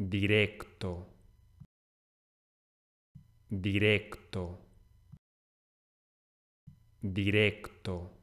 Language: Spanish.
directo, directo, directo.